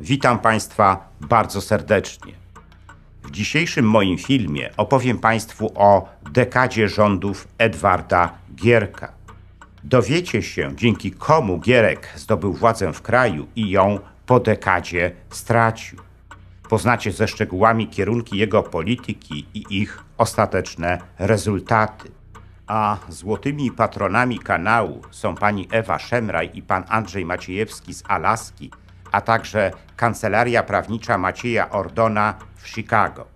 Witam Państwa bardzo serdecznie. W dzisiejszym moim filmie opowiem Państwu o dekadzie rządów Edwarda Gierka. Dowiecie się, dzięki komu Gierek zdobył władzę w kraju i ją po dekadzie stracił. Poznacie ze szczegółami kierunki jego polityki i ich ostateczne rezultaty. A złotymi patronami kanału są pani Ewa Szemraj i pan Andrzej Maciejewski z Alaski – a także kancelaria prawnicza Macieja Ordona w Chicago.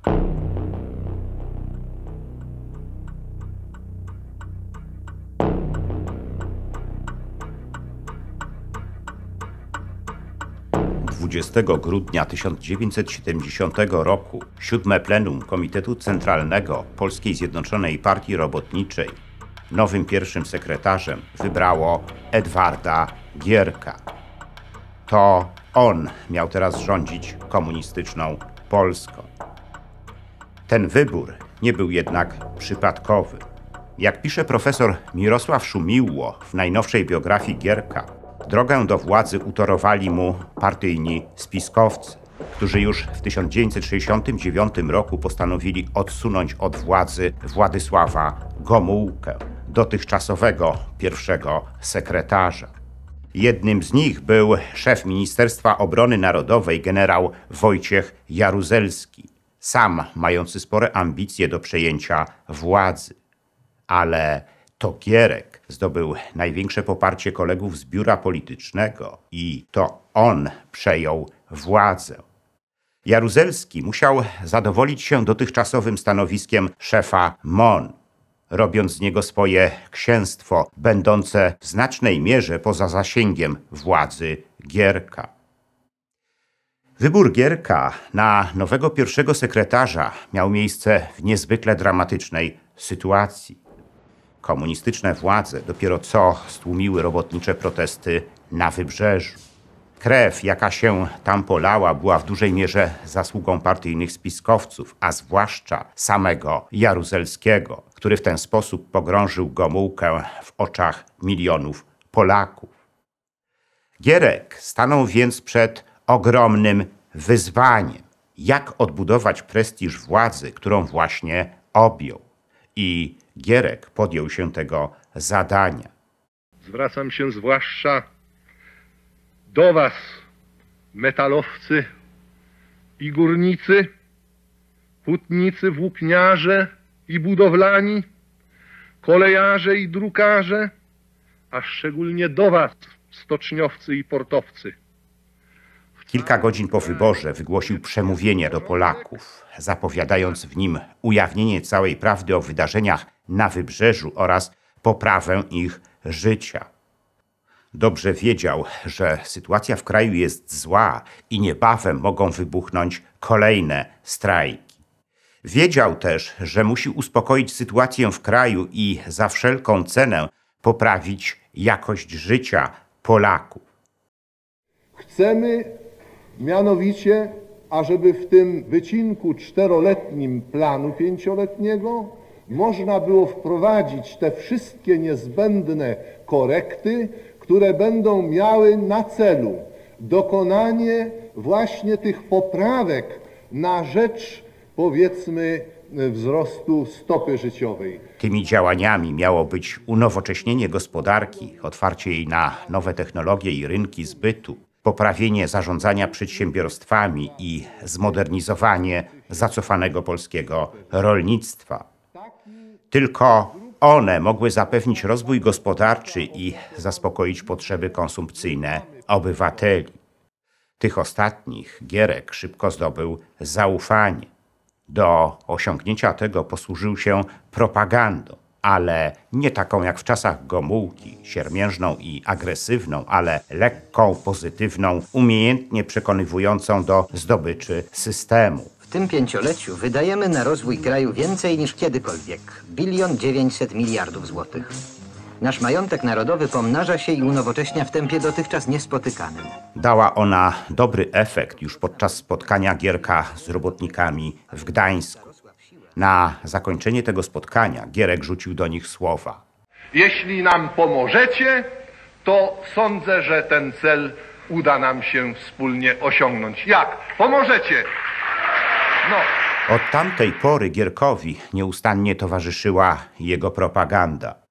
Dwudziestego grudnia 1970 roku siódme plenum Komitetu Centralnego Polskiej Zjednoczonej Partii Robotniczej nowym pierwszym sekretarzem wybrało Edwarda Gierka. To on miał teraz rządzić komunistyczną Polską. Ten wybór nie był jednak przypadkowy. Jak pisze profesor Mirosław Szumiło w najnowszej biografii Gierka, drogę do władzy utorowali mu partyjni spiskowcy, którzy już w 1969 roku postanowili odsunąć od władzy Władysława Gomułkę, dotychczasowego pierwszego sekretarza. Jednym z nich był szef Ministerstwa Obrony Narodowej generał Wojciech Jaruzelski, sam mający spore ambicje do przejęcia władzy. Ale Tokierek zdobył największe poparcie kolegów z biura politycznego i to on przejął władzę. Jaruzelski musiał zadowolić się dotychczasowym stanowiskiem szefa MON robiąc z niego swoje księstwo, będące w znacznej mierze poza zasięgiem władzy Gierka. Wybór Gierka na nowego pierwszego sekretarza miał miejsce w niezwykle dramatycznej sytuacji. Komunistyczne władze dopiero co stłumiły robotnicze protesty na wybrzeżu. Krew, jaka się tam polała, była w dużej mierze zasługą partyjnych spiskowców, a zwłaszcza samego Jaruzelskiego, który w ten sposób pogrążył Gomułkę w oczach milionów Polaków. Gierek stanął więc przed ogromnym wyzwaniem, jak odbudować prestiż władzy, którą właśnie objął. I Gierek podjął się tego zadania. Zwracam się zwłaszcza do Was, metalowcy i górnicy, hutnicy, włókniarze, i budowlani, kolejarze i drukarze, a szczególnie do was, stoczniowcy i portowcy. Kilka godzin po wyborze wygłosił przemówienie do Polaków, zapowiadając w nim ujawnienie całej prawdy o wydarzeniach na wybrzeżu oraz poprawę ich życia. Dobrze wiedział, że sytuacja w kraju jest zła i niebawem mogą wybuchnąć kolejne strajki. Wiedział też, że musi uspokoić sytuację w kraju i za wszelką cenę poprawić jakość życia Polaków. Chcemy mianowicie, ażeby w tym wycinku czteroletnim planu pięcioletniego można było wprowadzić te wszystkie niezbędne korekty, które będą miały na celu dokonanie właśnie tych poprawek na rzecz powiedzmy e, wzrostu stopy życiowej. Tymi działaniami miało być unowocześnienie gospodarki, otwarcie jej na nowe technologie i rynki zbytu, poprawienie zarządzania przedsiębiorstwami i zmodernizowanie zacofanego polskiego rolnictwa. Tylko one mogły zapewnić rozwój gospodarczy i zaspokoić potrzeby konsumpcyjne obywateli. Tych ostatnich Gierek szybko zdobył zaufanie. Do osiągnięcia tego posłużył się propagandą, ale nie taką jak w czasach Gomułki, siermiężną i agresywną, ale lekką, pozytywną, umiejętnie przekonywującą do zdobyczy systemu. W tym pięcioleciu wydajemy na rozwój kraju więcej niż kiedykolwiek. Bilion dziewięćset miliardów złotych. Nasz majątek narodowy pomnaża się i unowocześnia w tempie dotychczas niespotykanym. Dała ona dobry efekt już podczas spotkania Gierka z robotnikami w Gdańsku. Na zakończenie tego spotkania Gierek rzucił do nich słowa. Jeśli nam pomożecie, to sądzę, że ten cel uda nam się wspólnie osiągnąć. Jak? Pomożecie! No. Od tamtej pory Gierkowi nieustannie towarzyszyła jego propaganda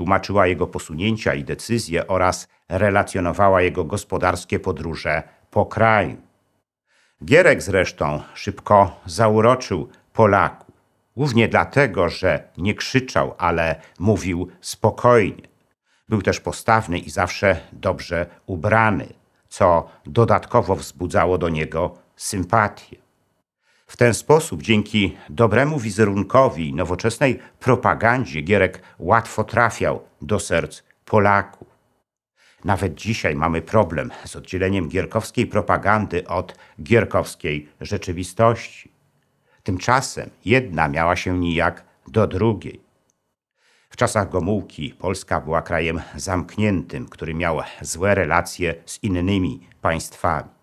tłumaczyła jego posunięcia i decyzje oraz relacjonowała jego gospodarskie podróże po kraju. Gierek zresztą szybko zauroczył Polaków, głównie dlatego, że nie krzyczał, ale mówił spokojnie. Był też postawny i zawsze dobrze ubrany, co dodatkowo wzbudzało do niego sympatię. W ten sposób, dzięki dobremu wizerunkowi nowoczesnej propagandzie, Gierek łatwo trafiał do serc Polaków. Nawet dzisiaj mamy problem z oddzieleniem gierkowskiej propagandy od gierkowskiej rzeczywistości. Tymczasem jedna miała się nijak do drugiej. W czasach Gomułki Polska była krajem zamkniętym, który miał złe relacje z innymi państwami.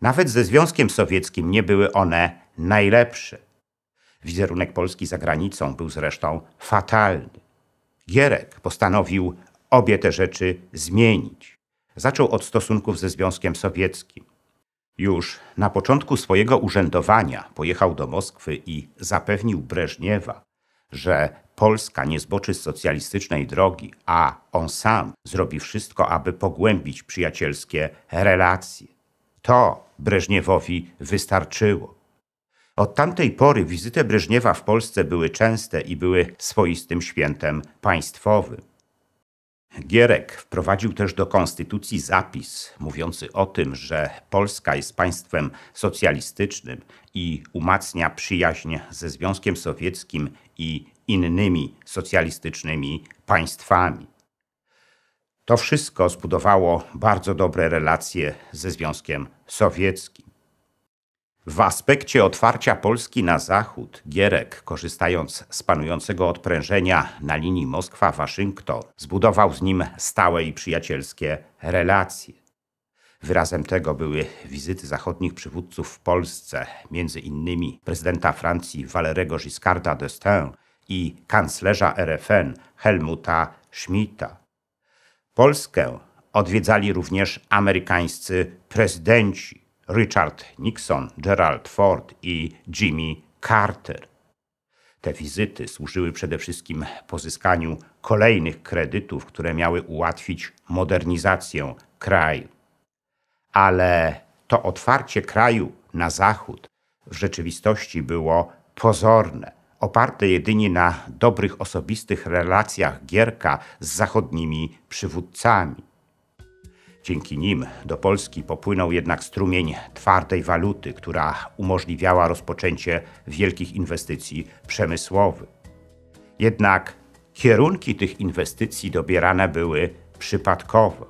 Nawet ze Związkiem Sowieckim nie były one najlepsze. Wizerunek Polski za granicą był zresztą fatalny. Gierek postanowił obie te rzeczy zmienić. Zaczął od stosunków ze Związkiem Sowieckim. Już na początku swojego urzędowania pojechał do Moskwy i zapewnił Breżniewa, że Polska nie zboczy z socjalistycznej drogi, a on sam zrobi wszystko, aby pogłębić przyjacielskie relacje. To Breżniewowi wystarczyło. Od tamtej pory wizyty Breżniewa w Polsce były częste i były swoistym świętem państwowym. Gierek wprowadził też do konstytucji zapis mówiący o tym, że Polska jest państwem socjalistycznym i umacnia przyjaźń ze Związkiem Sowieckim i innymi socjalistycznymi państwami. To wszystko zbudowało bardzo dobre relacje ze Związkiem Sowieckim. W aspekcie otwarcia Polski na zachód, Gierek, korzystając z panującego odprężenia na linii Moskwa-Waszyngton, zbudował z nim stałe i przyjacielskie relacje. Wyrazem tego były wizyty zachodnich przywódców w Polsce, między innymi prezydenta Francji Valerego Giscarda d'Estaing i kanclerza RFN Helmuta Schmidta. Polskę odwiedzali również amerykańscy prezydenci Richard Nixon, Gerald Ford i Jimmy Carter. Te wizyty służyły przede wszystkim pozyskaniu kolejnych kredytów, które miały ułatwić modernizację kraju. Ale to otwarcie kraju na zachód w rzeczywistości było pozorne oparte jedynie na dobrych osobistych relacjach Gierka z zachodnimi przywódcami. Dzięki nim do Polski popłynął jednak strumień twardej waluty, która umożliwiała rozpoczęcie wielkich inwestycji przemysłowych. Jednak kierunki tych inwestycji dobierane były przypadkowo.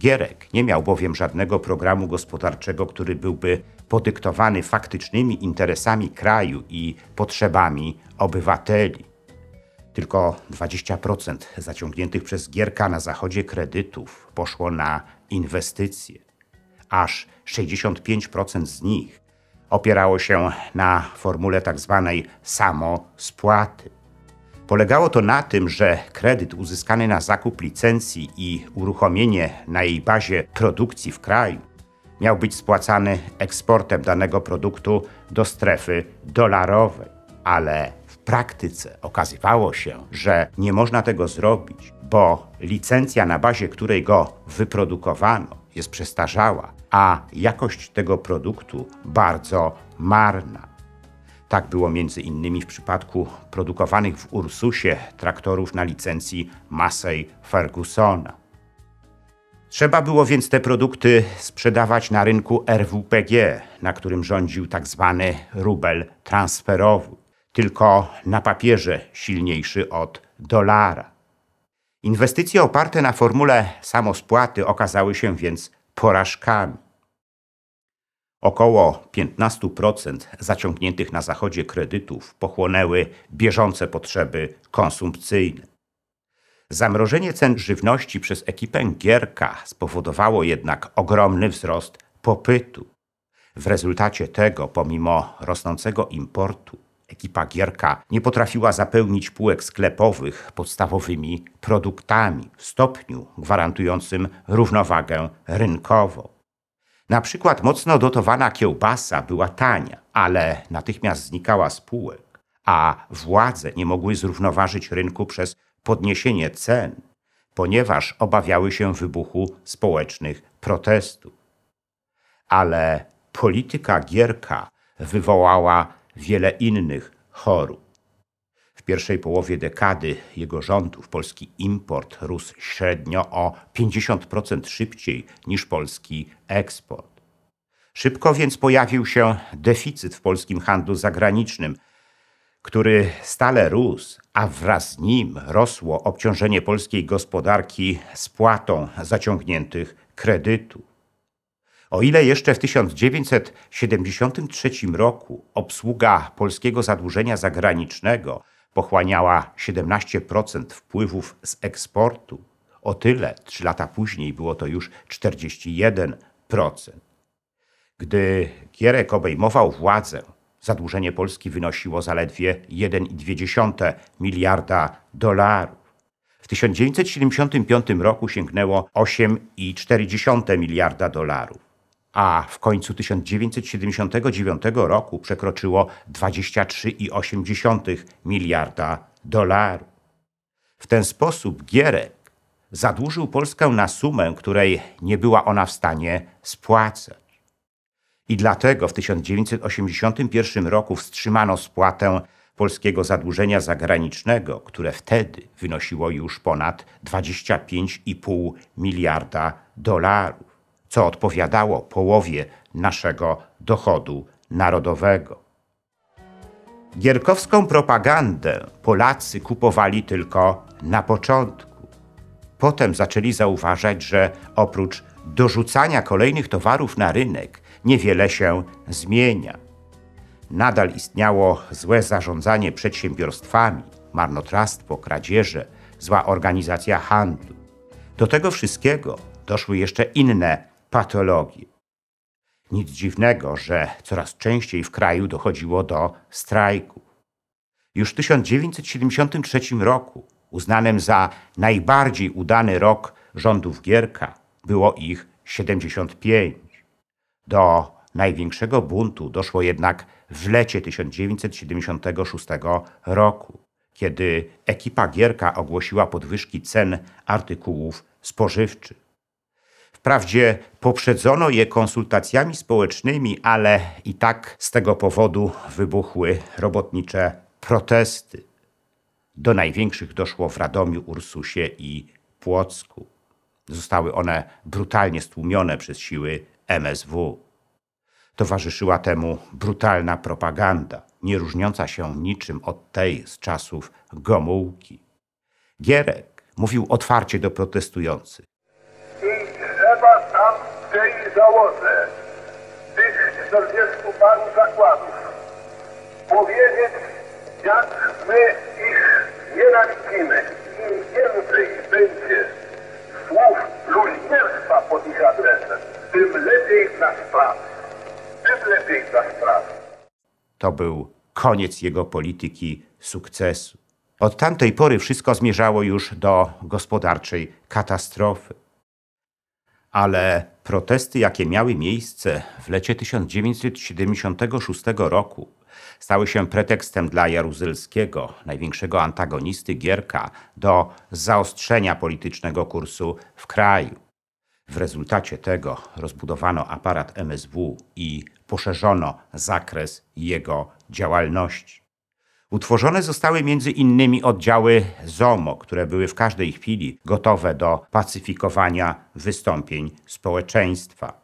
Gierek nie miał bowiem żadnego programu gospodarczego, który byłby podyktowany faktycznymi interesami kraju i potrzebami obywateli. Tylko 20% zaciągniętych przez Gierka na Zachodzie kredytów poszło na inwestycje. Aż 65% z nich opierało się na formule tzw. Tak samospłaty. Polegało to na tym, że kredyt uzyskany na zakup licencji i uruchomienie na jej bazie produkcji w kraju miał być spłacany eksportem danego produktu do strefy dolarowej. Ale w praktyce okazywało się, że nie można tego zrobić, bo licencja, na bazie której go wyprodukowano, jest przestarzała, a jakość tego produktu bardzo marna. Tak było między innymi w przypadku produkowanych w Ursusie traktorów na licencji Massey Fergusona. Trzeba było więc te produkty sprzedawać na rynku RWPG, na którym rządził tzw. Tak rubel transferowy, tylko na papierze silniejszy od dolara. Inwestycje oparte na formule samospłaty okazały się więc porażkami. Około 15% zaciągniętych na zachodzie kredytów pochłonęły bieżące potrzeby konsumpcyjne. Zamrożenie cen żywności przez ekipę Gierka spowodowało jednak ogromny wzrost popytu. W rezultacie tego, pomimo rosnącego importu, ekipa Gierka nie potrafiła zapełnić półek sklepowych podstawowymi produktami w stopniu gwarantującym równowagę rynkową. Na przykład mocno dotowana kiełbasa była tania, ale natychmiast znikała z półek, a władze nie mogły zrównoważyć rynku przez podniesienie cen, ponieważ obawiały się wybuchu społecznych protestów. Ale polityka Gierka wywołała wiele innych chorób. W pierwszej połowie dekady jego rządów polski import rósł średnio o 50% szybciej niż polski eksport. Szybko więc pojawił się deficyt w polskim handlu zagranicznym – który stale rósł, a wraz z nim rosło obciążenie polskiej gospodarki spłatą zaciągniętych kredytów. O ile jeszcze w 1973 roku obsługa polskiego zadłużenia zagranicznego pochłaniała 17% wpływów z eksportu, o tyle trzy lata później było to już 41%. Gdy Kierek obejmował władzę, zadłużenie Polski wynosiło zaledwie 1,2 miliarda dolarów. W 1975 roku sięgnęło 8,4 miliarda dolarów, a w końcu 1979 roku przekroczyło 23,8 miliarda dolarów. W ten sposób Gierek zadłużył Polskę na sumę, której nie była ona w stanie spłacać i dlatego w 1981 roku wstrzymano spłatę polskiego zadłużenia zagranicznego, które wtedy wynosiło już ponad 25,5 miliarda dolarów, co odpowiadało połowie naszego dochodu narodowego. Gierkowską propagandę Polacy kupowali tylko na początku. Potem zaczęli zauważać, że oprócz dorzucania kolejnych towarów na rynek, niewiele się zmienia. Nadal istniało złe zarządzanie przedsiębiorstwami, marnotrawstwo, kradzieże, zła organizacja handlu. Do tego wszystkiego doszły jeszcze inne patologie. Nic dziwnego, że coraz częściej w kraju dochodziło do strajków. Już w 1973 roku, uznanym za najbardziej udany rok rządów Gierka, było ich 75. Do największego buntu doszło jednak w lecie 1976 roku, kiedy ekipa Gierka ogłosiła podwyżki cen artykułów spożywczych. Wprawdzie poprzedzono je konsultacjami społecznymi, ale i tak z tego powodu wybuchły robotnicze protesty. Do największych doszło w Radomiu, Ursusie i Płocku. Zostały one brutalnie stłumione przez siły MSW. Towarzyszyła temu brutalna propaganda, nie różniąca się niczym od tej z czasów Gomułki. Gierek mówił otwarcie do protestujących. I trzeba tam tej załodze, tych 40 paru zakładów, powiedzieć, jak my ich nienawidzimy. Im więcej będzie słów bluźnierstwa pod ich adresem, tym lepiej dla sprawy. Tym lepiej dla sprawy. To był koniec jego polityki sukcesu. Od tamtej pory wszystko zmierzało już do gospodarczej katastrofy. Ale protesty, jakie miały miejsce w lecie 1976 roku, stały się pretekstem dla Jaruzelskiego, największego antagonisty Gierka, do zaostrzenia politycznego kursu w kraju. W rezultacie tego rozbudowano aparat MSW i poszerzono zakres jego działalności. Utworzone zostały między innymi oddziały ZOMO, które były w każdej chwili gotowe do pacyfikowania wystąpień społeczeństwa.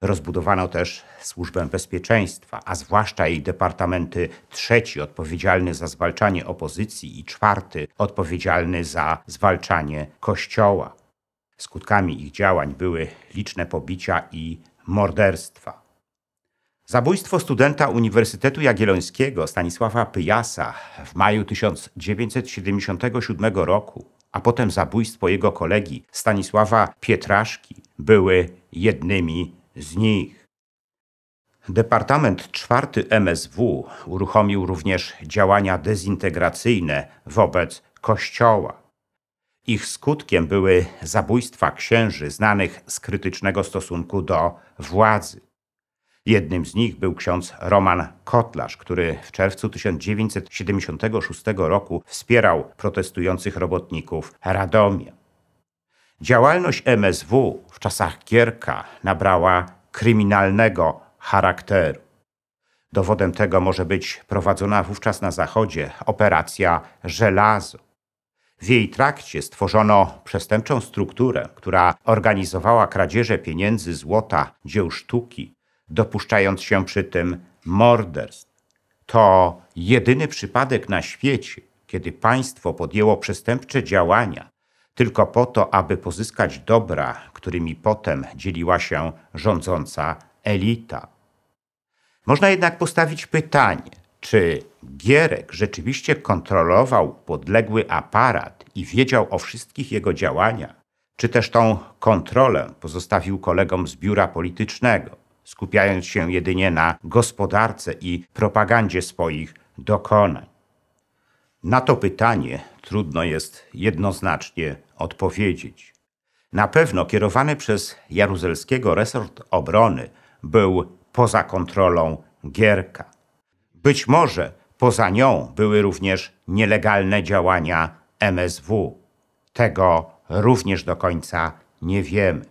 Rozbudowano też służbę bezpieczeństwa, a zwłaszcza jej departamenty trzeci odpowiedzialny za zwalczanie opozycji i czwarty odpowiedzialny za zwalczanie kościoła. Skutkami ich działań były liczne pobicia i morderstwa. Zabójstwo studenta Uniwersytetu Jagiellońskiego Stanisława Pyjasa w maju 1977 roku, a potem zabójstwo jego kolegi Stanisława Pietraszki były jednymi z nich. Departament czwarty MSW uruchomił również działania dezintegracyjne wobec Kościoła. Ich skutkiem były zabójstwa księży znanych z krytycznego stosunku do władzy. Jednym z nich był ksiądz Roman Kotlarz, który w czerwcu 1976 roku wspierał protestujących robotników Radomia. Działalność MSW w czasach Gierka nabrała kryminalnego charakteru. Dowodem tego może być prowadzona wówczas na Zachodzie operacja Żelazo. W jej trakcie stworzono przestępczą strukturę, która organizowała kradzieże pieniędzy, złota, dzieł sztuki, dopuszczając się przy tym morderstw. To jedyny przypadek na świecie, kiedy państwo podjęło przestępcze działania tylko po to, aby pozyskać dobra, którymi potem dzieliła się rządząca elita. Można jednak postawić pytanie, czy Gierek rzeczywiście kontrolował podległy aparat i wiedział o wszystkich jego działaniach, czy też tą kontrolę pozostawił kolegom z biura politycznego, skupiając się jedynie na gospodarce i propagandzie swoich dokonań? Na to pytanie trudno jest jednoznacznie odpowiedzieć. Na pewno kierowany przez Jaruzelskiego resort obrony był poza kontrolą Gierka. Być może poza nią były również nielegalne działania MSW. Tego również do końca nie wiemy.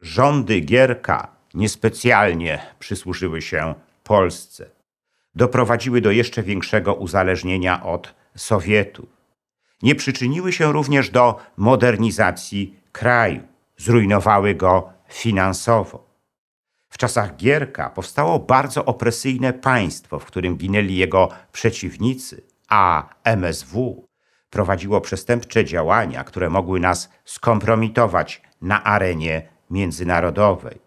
Rządy Gierka niespecjalnie przysłużyły się Polsce. Doprowadziły do jeszcze większego uzależnienia od sowietu, Nie przyczyniły się również do modernizacji kraju. Zrujnowały go finansowo. W czasach Gierka powstało bardzo opresyjne państwo, w którym ginęli jego przeciwnicy, a MSW prowadziło przestępcze działania, które mogły nas skompromitować na arenie międzynarodowej.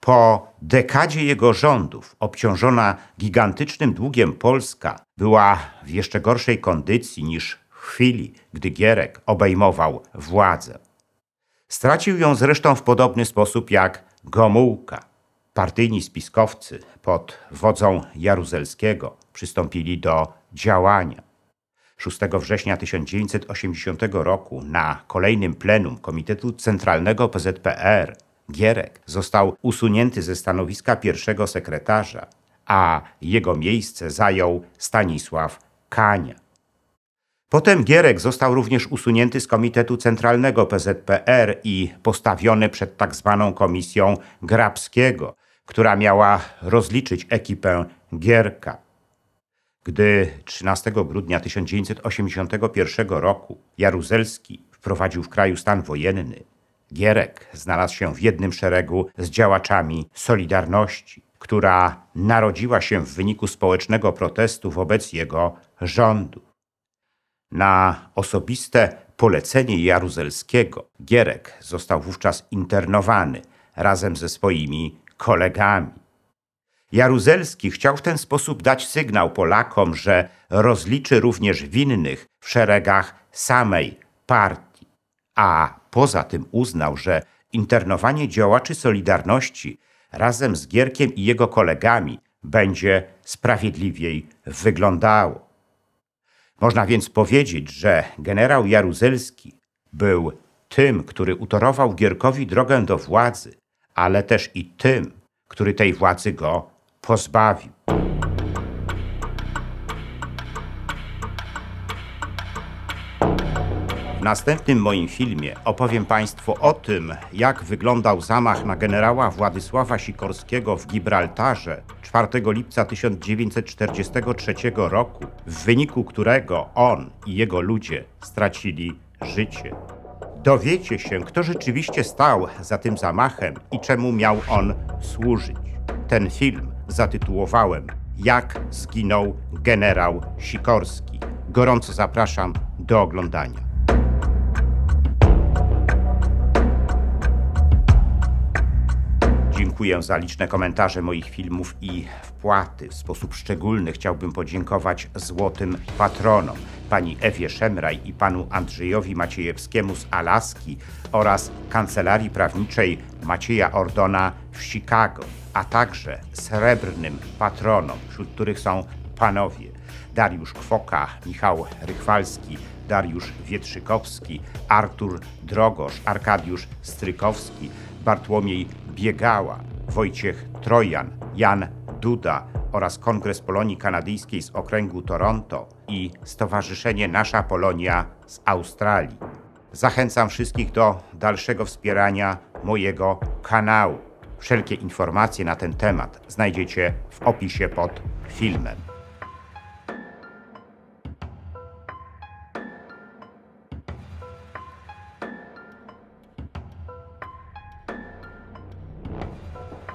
Po dekadzie jego rządów, obciążona gigantycznym długiem Polska, była w jeszcze gorszej kondycji niż w chwili, gdy Gierek obejmował władzę. Stracił ją zresztą w podobny sposób jak Gomułka partyjni spiskowcy pod wodzą Jaruzelskiego przystąpili do działania. 6 września 1980 roku na kolejnym plenum Komitetu Centralnego PZPR Gierek został usunięty ze stanowiska pierwszego sekretarza, a jego miejsce zajął Stanisław Kania. Potem Gierek został również usunięty z Komitetu Centralnego PZPR i postawiony przed tzw. Tak komisją Grabskiego, która miała rozliczyć ekipę Gierka. Gdy 13 grudnia 1981 roku Jaruzelski wprowadził w kraju stan wojenny, Gierek znalazł się w jednym szeregu z działaczami Solidarności, która narodziła się w wyniku społecznego protestu wobec jego rządu. Na osobiste polecenie Jaruzelskiego Gierek został wówczas internowany razem ze swoimi kolegami. Jaruzelski chciał w ten sposób dać sygnał Polakom, że rozliczy również winnych w szeregach samej partii, a poza tym uznał, że internowanie działaczy Solidarności razem z Gierkiem i jego kolegami będzie sprawiedliwiej wyglądało. Można więc powiedzieć, że generał Jaruzelski był tym, który utorował Gierkowi drogę do władzy, ale też i tym, który tej władzy go pozbawił. W następnym moim filmie opowiem Państwu o tym, jak wyglądał zamach na generała Władysława Sikorskiego w Gibraltarze 4 lipca 1943 roku, w wyniku którego on i jego ludzie stracili życie. Dowiecie się, kto rzeczywiście stał za tym zamachem i czemu miał on służyć. Ten film zatytułowałem Jak zginął generał Sikorski. Gorąco zapraszam do oglądania. dziękuję za liczne komentarze moich filmów i wpłaty. W sposób szczególny chciałbym podziękować złotym patronom, pani Ewie Szemraj i panu Andrzejowi Maciejewskiemu z Alaski oraz Kancelarii Prawniczej Macieja Ordona w Chicago, a także srebrnym patronom, wśród których są panowie Dariusz Kwoka, Michał Rychwalski, Dariusz Wietrzykowski, Artur Drogosz, Arkadiusz Strykowski, Bartłomiej Biegała, Wojciech Trojan, Jan Duda oraz Kongres Polonii Kanadyjskiej z okręgu Toronto i Stowarzyszenie Nasza Polonia z Australii. Zachęcam wszystkich do dalszego wspierania mojego kanału. Wszelkie informacje na ten temat znajdziecie w opisie pod filmem.